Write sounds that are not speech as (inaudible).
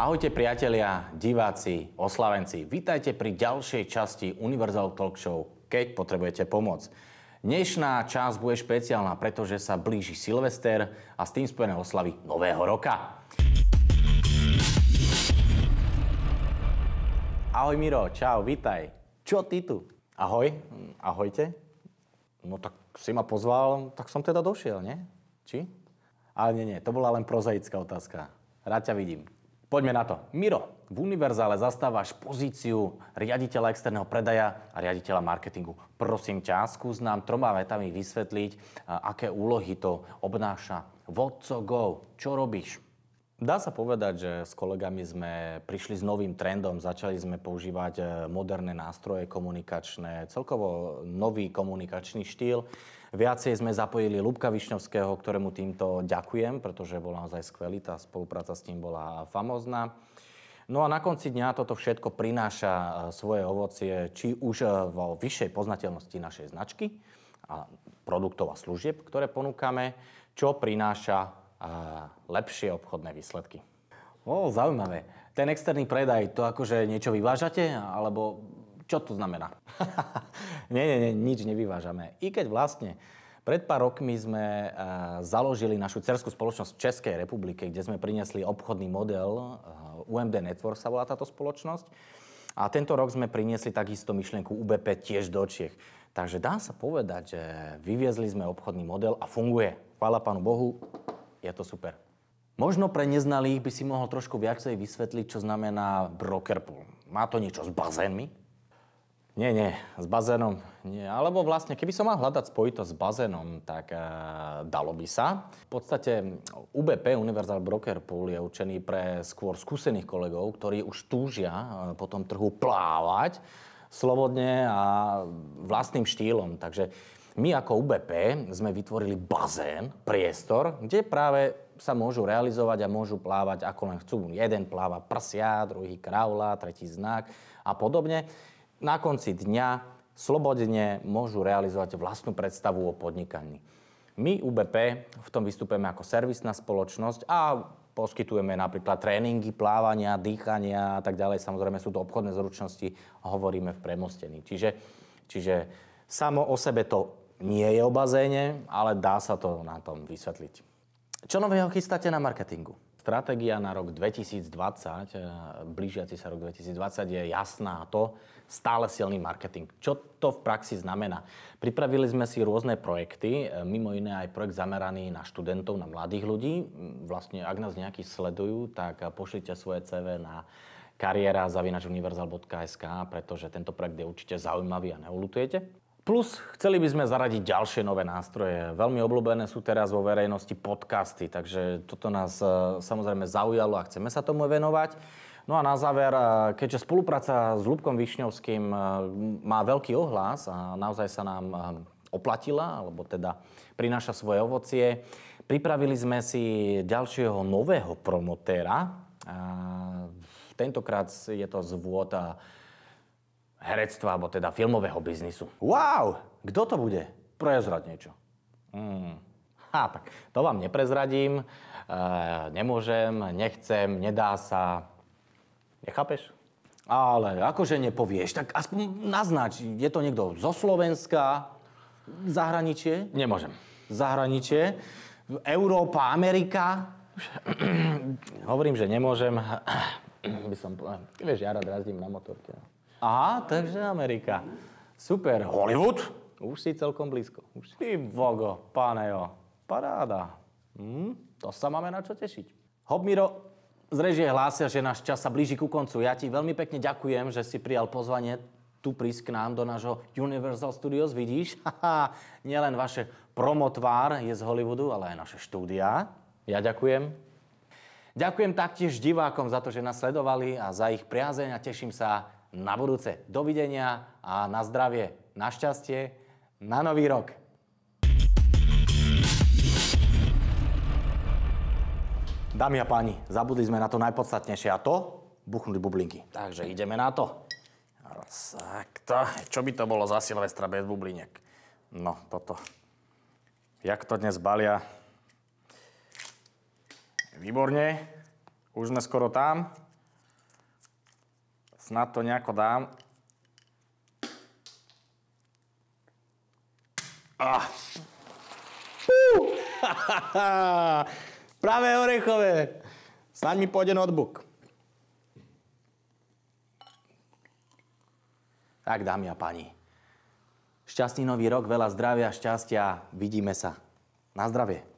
Ahojte priatelia, diváci, oslavenci. Vítajte pri ďalšej časti Universal Talk Show, keď potrebujete pomoc. Dnešná časť bude špeciálna, pretože sa blíži Silvester a s tým spojené oslavy Nového roka. Ahoj Miro, čau, vítaj. Čo ty tu? Ahoj, ahojte. No tak si ma pozval, tak som teda došiel, nie? Či? Ale nie, nie, to bola len prozaická otázka. Rád ťa vidím. Poďme na to. Miro, v Univerzále zastávaš pozíciu riaditeľa externého predaja a riaditeľa marketingu. Prosím ťa, skús nám troma vetami vysvetliť, aké úlohy to obnáša. What so go? Čo robíš? Dá sa povedať, že s kolegami sme prišli s novým trendom, začali sme používať e, moderné nástroje komunikačné, celkovo nový komunikačný štýl. Viacej sme zapojili Lubka Višňovského, ktorému týmto ďakujem, pretože bol naozaj skvelý, tá spolupráca s ním bola famozná. No a na konci dňa toto všetko prináša e, svoje ovocie, či už e, vo vyššej poznateľnosti našej značky a produktov a služieb, ktoré ponúkame, čo prináša e, lepšie obchodné výsledky. O, zaujímavé. Ten externý predaj, to akože niečo vyvážate, alebo čo to znamená? (laughs) nie, nie, nie, nič nevyvážame. I keď vlastne pred pár rokmi sme eh, založili našu cerskú spoločnosť v Českej republike, kde sme priniesli obchodný model. Eh, UMD Network sa volá táto spoločnosť. A tento rok sme priniesli takisto myšlienku UBP tiež do Čiech. Takže dá sa povedať, že vyviezli sme obchodný model a funguje. Chvála Pánu Bohu, je to super. Možno pre neznalých by si mohol trošku viacej vysvetliť, čo znamená broker pool. Má to niečo s bazénmi? Nie, nie, s bazénom nie. Alebo vlastne, keby som mal hľadať spojitosť s bazénom, tak e, dalo by sa. V podstate UBP, Universal Broker Pool, je určený pre skôr skúsených kolegov, ktorí už túžia e, po tom trhu plávať slobodne a vlastným štýlom. Takže my ako UBP sme vytvorili bazén, priestor, kde práve sa môžu realizovať a môžu plávať ako len chcú. Jeden pláva prsia, druhý kraula, tretí znak a podobne na konci dňa slobodne môžu realizovať vlastnú predstavu o podnikaní. My UBP v tom vystupujeme ako servisná spoločnosť a poskytujeme napríklad tréningy plávania, dýchania a tak ďalej. Samozrejme sú to obchodné zručnosti a hovoríme v premostení. Čiže, čiže samo o sebe to nie je o bazéne, ale dá sa to na tom vysvetliť. Čo nového chystáte na marketingu? Stratégia na rok 2020, e, blížiaci sa rok 2020, je jasná a to stále silný marketing. Čo to v praxi znamená? Pripravili sme si rôzne projekty, e, mimo iné aj projekt zameraný na študentov, na mladých ľudí. Vlastne, ak nás nejakí sledujú, tak e, pošlite svoje CV na kariéra pretože tento projekt je určite zaujímavý a neulutujete. Plus chceli by sme zaradiť ďalšie nové nástroje. Veľmi obľúbené sú teraz vo verejnosti podcasty, takže toto nás e, samozrejme zaujalo a chceme sa tomu venovať. No a na záver, e, keďže spolupráca s Lubkom Višňovským e, má veľký ohlas a naozaj sa nám oplatila, alebo teda prináša svoje ovocie, pripravili sme si ďalšieho nového promotéra. Tentokrát je to zvôd herectva, alebo teda filmového biznisu. Wow! Kto to bude? Prezrať niečo. Hmm. Ha, tak to vám neprezradím. E, nemôžem, nechcem, nedá sa. Nechápeš? Ale akože nepovieš, tak aspoň naznač, je to niekto zo Slovenska, zahraničie? Nemôžem. Zahraničie? Európa, Amerika? (clears throat) Hovorím, že nemôžem. (clears throat) By som... Vieš, ja rád razdím na motorke. Aha, takže Amerika. Super. Hollywood? Už si celkom blízko. Už. Ty vogo, jo. Paráda. Hm, to sa máme na čo tešiť. Hobmiro, z režie hlásia, že náš čas sa blíži ku koncu. Ja ti veľmi pekne ďakujem, že si prijal pozvanie tu prísť k nám do nášho Universal Studios. Vidíš, (laughs) haha, nielen vaše promotvár je z Hollywoodu, ale aj naše štúdia. Ja ďakujem. Ďakujem taktiež divákom za to, že nás sledovali a za ich priazeň a teším sa na budúce. Dovidenia a na zdravie, na šťastie, na nový rok. Dámy a páni, zabudli sme na to najpodstatnejšie a to buchnúť bublinky. Takže ideme na to. Raz, Čo by to bolo za Silvestra bez bubliniek? No, toto. Jak to dnes balia? Výborne. Už sme skoro tam snad to nejako dám. Ah. (laughs) Pravé orechové. Snaď mi pôjde notebook. Tak, dámy a páni. Šťastný nový rok, veľa zdravia, šťastia. Vidíme sa. Na zdravie.